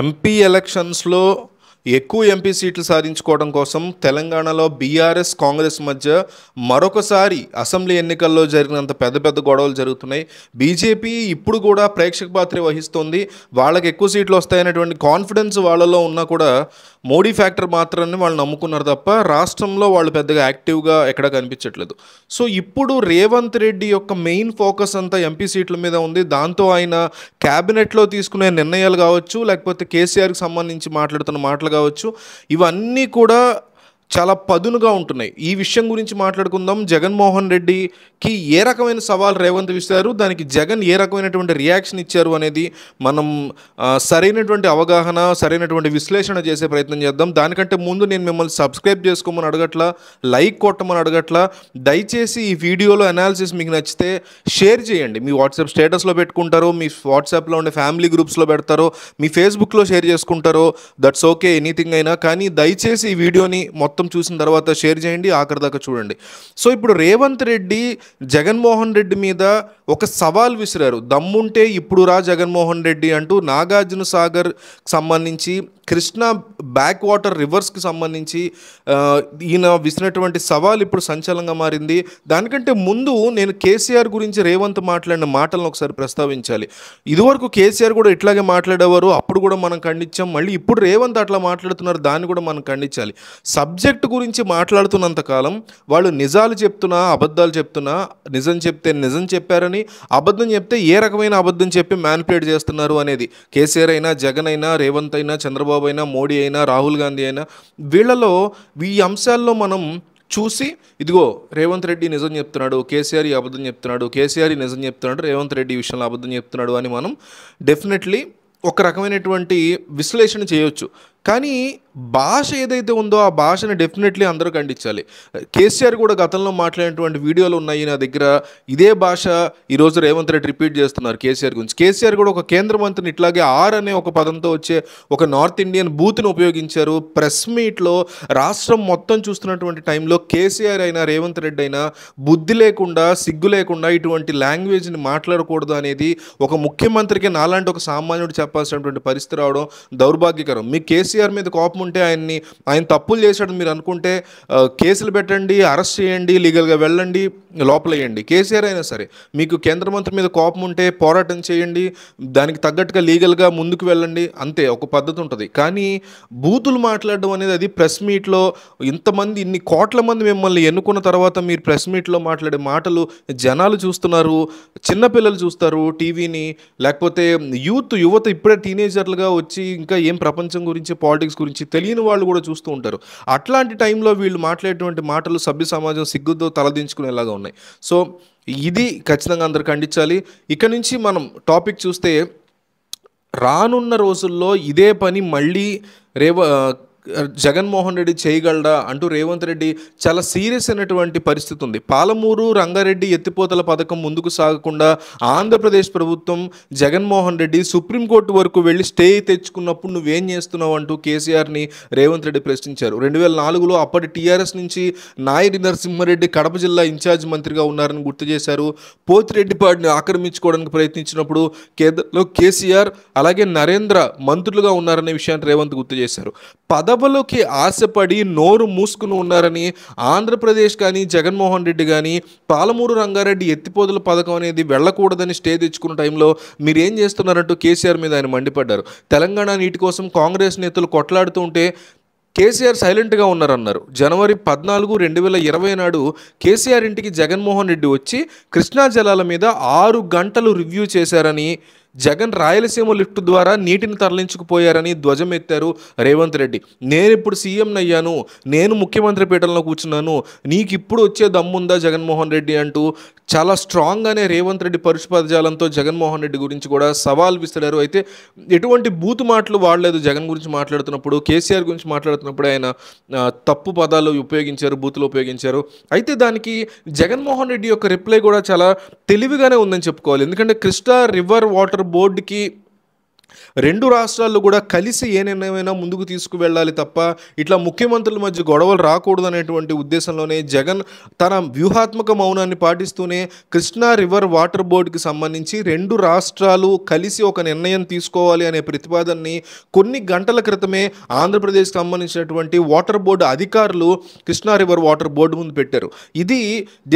MP ఎలక్షన్స్లో ఎక్కువ MP సీట్లు సాధించుకోవడం కోసం తెలంగాణలో బీఆర్ఎస్ కాంగ్రెస్ మధ్య మరొకసారి అసెంబ్లీ ఎన్నికల్లో జరిగినంత పెద్ద పెద్ద గొడవలు జరుగుతున్నాయి బీజేపీ ఇప్పుడు కూడా ప్రేక్షక పాత్ర వహిస్తుంది వాళ్ళకి ఎక్కువ సీట్లు వస్తాయనేటువంటి కాన్ఫిడెన్స్ వాళ్ళలో ఉన్నా కూడా మోడీ ఫ్యాక్టర్ మాత్రాన్ని వాళ్ళు నమ్ముకున్నారు తప్ప రాష్ట్రంలో వాళ్ళు పెద్దగా యాక్టివ్గా ఎక్కడ కనిపించట్లేదు సో ఇప్పుడు రేవంత్ రెడ్డి యొక్క మెయిన్ ఫోకస్ అంతా ఎంపీ సీట్ల మీద ఉంది దాంతో ఆయన క్యాబినెట్లో తీసుకునే నిర్ణయాలు కావచ్చు లేకపోతే కేసీఆర్కి సంబంధించి మాట్లాడుతున్న మాటలు కావచ్చు ఇవన్నీ కూడా చాలా పదునుగా ఉంటున్నాయి ఈ విషయం గురించి మాట్లాడుకుందాం జగన్మోహన్ రెడ్డికి ఏ రకమైన సవాల్ రేవంత్ ఇస్తారు దానికి జగన్ ఏ రకమైనటువంటి రియాక్షన్ ఇచ్చారు అనేది మనం సరైనటువంటి అవగాహన సరైనటువంటి విశ్లేషణ చేసే ప్రయత్నం చేద్దాం దానికంటే ముందు నేను మిమ్మల్ని సబ్స్క్రైబ్ చేసుకోమని అడగట్లా లైక్ కొట్టమని అడగట్లా దయచేసి ఈ వీడియోలో అనాలిసిస్ మీకు నచ్చితే షేర్ చేయండి మీ వాట్సాప్ స్టేటస్లో పెట్టుకుంటారో మీ వాట్సాప్లో ఉండే ఫ్యామిలీ గ్రూప్స్లో పెడతారో మీ ఫేస్బుక్లో షేర్ చేసుకుంటారో దట్స్ ఓకే ఎనీథింగ్ అయినా కానీ దయచేసి ఈ వీడియోని మొత్తం మొత్తం చూసిన తర్వాత షేర్ చేయండి ఆఖరి దాకా చూడండి సో ఇప్పుడు రేవంత్ రెడ్డి జగన్మోహన్ రెడ్డి మీద ఒక సవాల్ విసిరారు దమ్ముంటే ఇప్పుడు రా జగన్మోహన్ రెడ్డి అంటూ నాగార్జున సాగర్ సంబంధించి కృష్ణా బ్యాక్ వాటర్ రివర్స్కి సంబంధించి ఈయన విసినటువంటి సవాల్ ఇప్పుడు సంచలనంగా మారింది దానికంటే ముందు నేను కేసీఆర్ గురించి రేవంత్ మాట్లాడిన మాటలను ఒకసారి ప్రస్తావించాలి ఇదివరకు కేసీఆర్ కూడా ఇట్లాగే మాట్లాడేవారు అప్పుడు కూడా మనం ఖండించాం మళ్ళీ ఇప్పుడు రేవంత్ అట్లా మాట్లాడుతున్నారు దాన్ని కూడా మనం ఖండించాలి సబ్జెక్ట్ గురించి మాట్లాడుతున్నంత కాలం వాళ్ళు నిజాలు చెప్తున్నా అబద్ధాలు చెప్తున్నా నిజం చెప్తే నిజం చెప్పారని అబద్ధం చెప్తే ఏ రకమైన అబద్ధం చెప్పి మ్యానిపులేట్ చేస్తున్నారు అనేది కేసీఆర్ అయినా జగన్ అయినా రేవంత్ అయినా చంద్రబాబు చంద్రబాబు అయినా మోడీ అయినా రాహుల్ గాంధీ అయినా వీళ్ళలో ఈ అంశాల్లో మనం చూసి ఇదిగో రేవంత్ రెడ్డి నిజం చెప్తున్నాడు కేసీఆర్ అబద్ధం చెప్తున్నాడు కేసీఆర్ నిజం చెప్తున్నాడు రేవంత్ రెడ్డి విషయంలో అబద్ధం చెప్తున్నాడు అని మనం డెఫినెట్లీ ఒక రకమైనటువంటి విశ్లేషణ చేయవచ్చు కానీ భాష ఏదైతే ఉందో ఆ భాషని డెఫినెట్లీ అందరూ ఖండించాలి కేసీఆర్ కూడా గతంలో మాట్లాడినటువంటి వీడియోలు ఉన్నాయి నా దగ్గర ఇదే భాష ఈరోజు రేవంత్ రెడ్డి రిపీట్ చేస్తున్నారు కేసీఆర్ గురించి కేసీఆర్ కూడా ఒక కేంద్ర మంత్రిని ఇట్లాగే ఆర్ అనే ఒక పదంతో వచ్చే ఒక నార్త్ ఇండియన్ బూత్ని ఉపయోగించారు ప్రెస్ మీట్లో రాష్ట్రం మొత్తం చూస్తున్నటువంటి టైంలో కేసీఆర్ అయినా రేవంత్ రెడ్డి అయినా బుద్ధి లేకుండా సిగ్గు లేకుండా ఇటువంటి లాంగ్వేజ్ని మాట్లాడకూడదు అనేది ఒక ముఖ్యమంత్రికి నాలాంటి ఒక సామాన్యుడు చెప్పాల్సినటువంటి పరిస్థితి రావడం దౌర్భాగ్యకరం మీ కేసీఆర్ కేసీఆర్ మీద కోపం ఉంటే ఆయన్ని ఆయన తప్పులు చేశాడని మీరు అనుకుంటే కేసులు పెట్టండి అరెస్ట్ చేయండి లీగల్గా వెళ్ళండి వేయండి కేసీఆర్ అయినా సరే మీకు కేంద్ర మంత్రి మీద కోపం ఉంటే పోరాటం చేయండి దానికి తగ్గట్టుగా లీగల్గా ముందుకు వెళ్ళండి అంతే ఒక పద్ధతి ఉంటుంది కానీ బూతులు మాట్లాడడం అనేది అది ప్రెస్ మీట్లో ఇంతమంది ఇన్ని కోట్ల మంది మిమ్మల్ని ఎన్నుకున్న తర్వాత మీరు ప్రెస్ మీట్లో మాట్లాడే మాటలు జనాలు చూస్తున్నారు చిన్నపిల్లలు చూస్తారు టీవీని లేకపోతే యూత్ యువత ఇప్పుడే టీనేజర్లుగా వచ్చి ఇంకా ఏం ప్రపంచం గురించి పాలిటిక్స్ గురించి తెలియని వాళ్ళు కూడా చూస్తూ ఉంటారు అట్లాంటి టైంలో వీళ్ళు మాట్లాడేటువంటి మాటలు సభ్య సమాజం సిగ్గుతో తలదించుకునేలాగా ఉన్నాయి సో ఇది ఖచ్చితంగా అందరు ఖండించాలి ఇక నుంచి మనం టాపిక్ చూస్తే రానున్న రోజుల్లో ఇదే పని మళ్ళీ రేవ జగన్మోహన్ రెడ్డి చేయగలడా అంటూ రేవంత్ రెడ్డి చాలా సీరియస్ అయినటువంటి పరిస్థితి ఉంది పాలమూరు రంగారెడ్డి ఎత్తిపోతల పథకం ముందుకు సాగకుండా ఆంధ్రప్రదేశ్ ప్రభుత్వం జగన్మోహన్ రెడ్డి సుప్రీంకోర్టు వరకు వెళ్ళి స్టే తెచ్చుకున్నప్పుడు నువ్వేం చేస్తున్నావు అంటూ కేసీఆర్ని రేవంత్ రెడ్డి ప్రశ్నించారు రెండు వేల నాలుగులో అప్పటి టీఆర్ఎస్ నుంచి నాయుడి నరసింహారెడ్డి కడప జిల్లా ఇన్ఛార్జ్ మంత్రిగా ఉన్నారని గుర్తు చేశారు పోతిరెడ్డిపాడిని ఆక్రమించుకోవడానికి ప్రయత్నించినప్పుడు కేంద్రంలో కేసీఆర్ అలాగే నరేంద్ర మంత్రులుగా ఉన్నారనే విషయాన్ని రేవంత్ గుర్తు చేశారు పద పదవులకి ఆశపడి నోరు మూసుకుని ఉన్నారని ఆంధ్రప్రదేశ్ కానీ జగన్మోహన్ రెడ్డి కానీ పాలమూరు రంగారెడ్డి ఎత్తిపోదల పథకం అనేది వెళ్ళకూడదని స్టే తెచ్చుకున్న టైంలో మీరేం చేస్తున్నారంటూ కేసీఆర్ మీద ఆయన మండిపడ్డారు తెలంగాణ నీటి కోసం కాంగ్రెస్ నేతలు కొట్లాడుతూ ఉంటే కేసీఆర్ సైలెంట్గా ఉన్నారన్నారు జనవరి పద్నాలుగు రెండు వేల ఇరవై నాడు కేసీఆర్ ఇంటికి జగన్మోహన్ రెడ్డి వచ్చి కృష్ణా జలాల మీద ఆరు గంటలు రివ్యూ చేశారని జగన్ రాయలసీమ లిఫ్ట్ ద్వారా నీటిని తరలించుకుపోయారని ధ్వజం ఎత్తారు రేవంత్ రెడ్డి నేను ఇప్పుడు సీఎం అయ్యాను నేను ముఖ్యమంత్రి పీఠంలో కూర్చున్నాను నీకు ఇప్పుడు వచ్చే దమ్ముందా జగన్మోహన్ రెడ్డి అంటూ చాలా స్ట్రాంగ్గానే రేవంత్ రెడ్డి పరుషుపదజాలంతో జగన్మోహన్ రెడ్డి గురించి కూడా సవాల్ విసిరారు అయితే ఎటువంటి బూతు మాటలు వాడలేదు జగన్ గురించి మాట్లాడుతున్నప్పుడు కేసీఆర్ గురించి మాట్లాడుతున్నప్పుడు ఆయన తప్పు పదాలు ఉపయోగించారు బూతులు ఉపయోగించారు అయితే దానికి జగన్మోహన్ రెడ్డి యొక్క రిప్లై కూడా చాలా తెలివిగానే ఉందని చెప్పుకోవాలి ఎందుకంటే కృష్ణా రివర్ వాటర్ बोर्ड की రెండు రాష్ట్రాల్లో కూడా కలిసి ఏ నిర్ణయమైనా ముందుకు తీసుకువెళ్ళాలి తప్ప ఇట్లా ముఖ్యమంత్రుల మధ్య గొడవలు రాకూడదు అనేటువంటి ఉద్దేశంలోనే జగన్ తన వ్యూహాత్మక మౌనాన్ని పాటిస్తూనే కృష్ణా రివర్ వాటర్ బోర్డుకి సంబంధించి రెండు రాష్ట్రాలు కలిసి ఒక నిర్ణయం తీసుకోవాలి అనే ప్రతిపాదనని కొన్ని గంటల క్రితమే ఆంధ్రప్రదేశ్కి సంబంధించినటువంటి వాటర్ బోర్డు అధికారులు కృష్ణా రివర్ వాటర్ బోర్డు ముందు పెట్టారు ఇది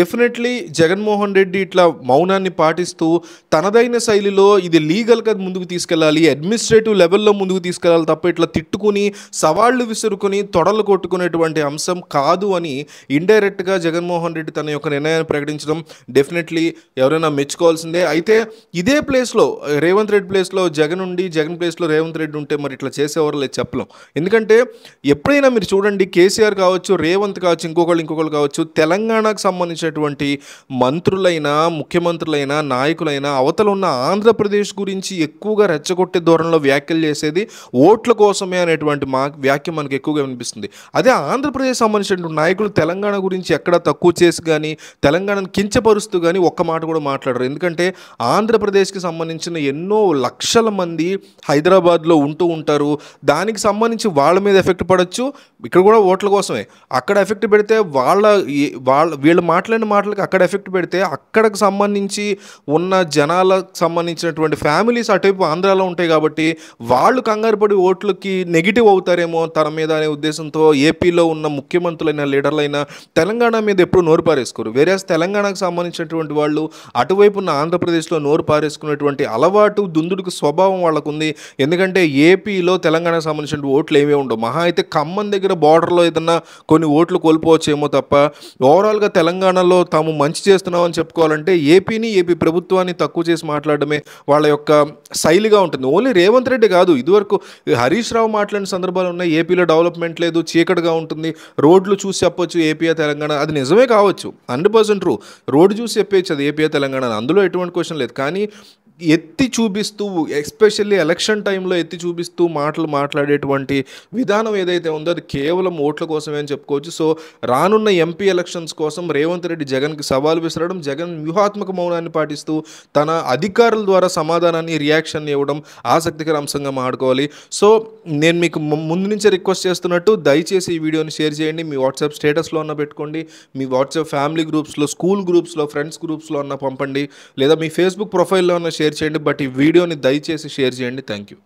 డెఫినెట్లీ జగన్మోహన్ రెడ్డి ఇట్లా మౌనాన్ని పాటిస్తూ తనదైన శైలిలో ఇది లీగల్గా ముందుకు తీసుకెళ్ళాలి తీసుకెళ్ళి అడ్మినిస్ట్రేటివ్ లెవెల్లో ముందుకు తీసుకెళ్ళాలి తప్ప ఇట్లా తిట్టుకుని సవాళ్లు విసురుకుని తొడలు కొట్టుకునేటువంటి అంశం కాదు అని ఇండైరెక్ట్గా జగన్మోహన్ రెడ్డి తన యొక్క నిర్ణయాన్ని ప్రకటించడం డెఫినెట్లీ ఎవరైనా మెచ్చుకోవాల్సిందే అయితే ఇదే ప్లేస్లో రేవంత్ రెడ్డి ప్లేస్లో జగన్ ఉండి జగన్ ప్లేస్లో రేవంత్ రెడ్డి ఉంటే మరి ఇట్లా చేసేవారు లేదు చెప్పలేం ఎందుకంటే ఎప్పుడైనా మీరు చూడండి కేసీఆర్ కావచ్చు రేవంత్ కావచ్చు ఇంకొకళ్ళు ఇంకొకళ్ళు కావచ్చు తెలంగాణకు సంబంధించినటువంటి మంత్రులైనా ముఖ్యమంత్రులైనా నాయకులైనా అవతల ఉన్న ఆంధ్రప్రదేశ్ గురించి ఎక్కువగా రెచ్చగొట్టు కొట్టే దూరంలో వ్యాఖ్యలు చేసేది ఓట్ల కోసమే అనేటువంటి మా వ్యాఖ్య మనకు ఎక్కువగా వినిపిస్తుంది అదే ఆంధ్రప్రదేశ్ సంబంధించినటువంటి నాయకులు తెలంగాణ గురించి ఎక్కడ తక్కువ చేసి కానీ తెలంగాణను కించపరుస్తూ కానీ ఒక్క మాట కూడా మాట్లాడరు ఎందుకంటే ఆంధ్రప్రదేశ్కి సంబంధించిన ఎన్నో లక్షల మంది హైదరాబాద్లో ఉంటూ ఉంటారు దానికి సంబంధించి వాళ్ళ మీద ఎఫెక్ట్ పడవచ్చు ఇక్కడ కూడా ఓట్ల కోసమే అక్కడ ఎఫెక్ట్ పెడితే వాళ్ళ వాళ్ళ వీళ్ళు మాట్లాడిన మాటలకు అక్కడ ఎఫెక్ట్ పెడితే అక్కడికి సంబంధించి ఉన్న జనాలకు సంబంధించినటువంటి ఫ్యామిలీస్ అటువైపు ఆంధ్రాలో ఉంటాయి ఉంటాయి కాబట్టి వాళ్ళు కంగారుపడి ఓట్లకి నెగిటివ్ అవుతారేమో తన మీద అనే ఉద్దేశంతో ఏపీలో ఉన్న ముఖ్యమంత్రులైన లీడర్లైనా తెలంగాణ మీద ఎప్పుడు నోరు పారేసుకోరు వేరే తెలంగాణకు సంబంధించినటువంటి వాళ్ళు అటువైపు ఉన్న ఆంధ్రప్రదేశ్లో నోరు పారేసుకునేటువంటి అలవాటు దుందుడికి స్వభావం వాళ్ళకు ఉంది ఎందుకంటే ఏపీలో తెలంగాణకు సంబంధించిన ఓట్లు ఏమీ ఉండవు మహా అయితే ఖమ్మం దగ్గర బార్డర్లో ఏదన్నా కొన్ని ఓట్లు కోల్పోవచ్చేమో తప్ప ఓవరాల్గా తెలంగాణలో తాము మంచి చేస్తున్నామని చెప్పుకోవాలంటే ఏపీని ఏపీ ప్రభుత్వాన్ని తక్కువ చేసి మాట్లాడమే వాళ్ళ యొక్క శైలిగా ఉంటుంది ఓన్లీ రేవంత్ రెడ్డి కాదు ఇదివరకు హరీష్ రావు మాట్లాడిన సందర్భాలు ఉన్నాయి ఏపీలో డెవలప్మెంట్ లేదు చీకటిగా ఉంటుంది రోడ్లు చూసి చెప్పొచ్చు ఏపీఆ తెలంగాణ అది నిజమే కావచ్చు హండ్రెడ్ పర్సెంట్ ట్రూ రోడ్డు చూసి చెప్పేయచ్చు అది ఏపీఆ తెలంగాణ అందులో ఎటువంటి క్వశ్చన్ లేదు కానీ ఎత్తి చూపిస్తూ ఎస్పెషల్లీ ఎలక్షన్ టైంలో ఎత్తి చూపిస్తూ మాటలు మాట్లాడేటువంటి విధానం ఏదైతే ఉందో అది కేవలం ఓట్ల కోసమే అని చెప్పుకోవచ్చు సో రానున్న ఎంపీ ఎలక్షన్స్ కోసం రేవంత్ రెడ్డి జగన్కి సవాలు విసరడం జగన్ వ్యూహాత్మక మౌనాన్ని పాటిస్తూ తన అధికారుల ద్వారా సమాధానాన్ని రియాక్షన్ ఇవ్వడం ఆసక్తికర అంశంగా మాడుకోవాలి సో నేను మీకు ముందు నుంచే రిక్వెస్ట్ చేస్తున్నట్టు దయచేసి ఈ వీడియోని షేర్ చేయండి మీ వాట్సాప్ స్టేటస్లో ఉన్న పెట్టుకోండి మీ వాట్సాప్ ఫ్యామిలీ గ్రూప్స్లో స్కూల్ గ్రూప్స్లో ఫ్రెండ్స్ గ్రూప్స్లో ఉన్న పంపండి లేదా మీ ఫేస్బుక్ ప్రొఫైల్లో ఉన్న షేర్ షేర్ చేయండి బట్ ఈ వీడియోని దయచేసి షేర్ చేయండి థ్యాంక్ యూ